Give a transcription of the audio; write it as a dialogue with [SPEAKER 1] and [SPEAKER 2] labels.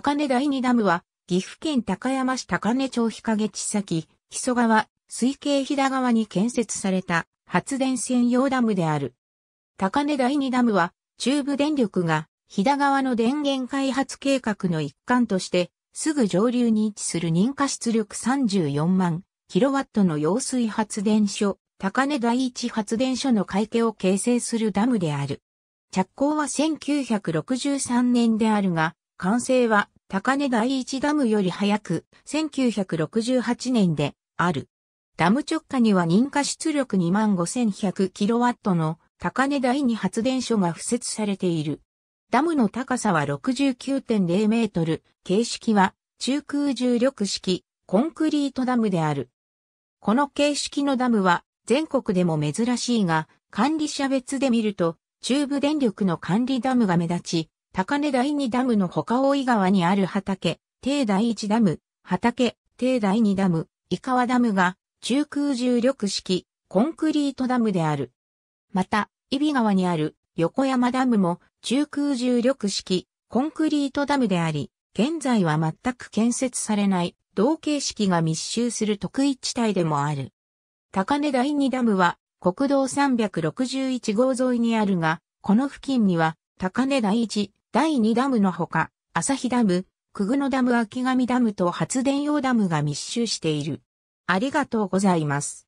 [SPEAKER 1] 高根第二ダムは、岐阜県高山市高根町日陰地先、木曽川、水系飛騨川に建設された発電専用ダムである。高根第二ダムは、中部電力が飛騨川の電源開発計画の一環として、すぐ上流に位置する認可出力34万キロワットの揚水発電所、高根第一発電所の会計を形成するダムである。着工は1963年であるが、完成は高根第一ダムより早く1968年である。ダム直下には認可出力 25100kW の高根第二発電所が付設されている。ダムの高さは69.0メートル、形式は中空重力式コンクリートダムである。この形式のダムは全国でも珍しいが、管理者別で見ると中部電力の管理ダムが目立ち、高根第二ダムの他大井川にある畑、低第一ダム、畑、低第二ダム、井川ダムが中空重力式コンクリートダムである。また、伊比川にある横山ダムも中空重力式コンクリートダムであり、現在は全く建設されない同形式が密集する特異地帯でもある。高根第二ダムは国道361号沿いにあるが、この付近には高根第一第2ダムのほか、朝日ダム、久久野ダム秋上ダムと発電用ダムが密集している。ありが
[SPEAKER 2] とうございます。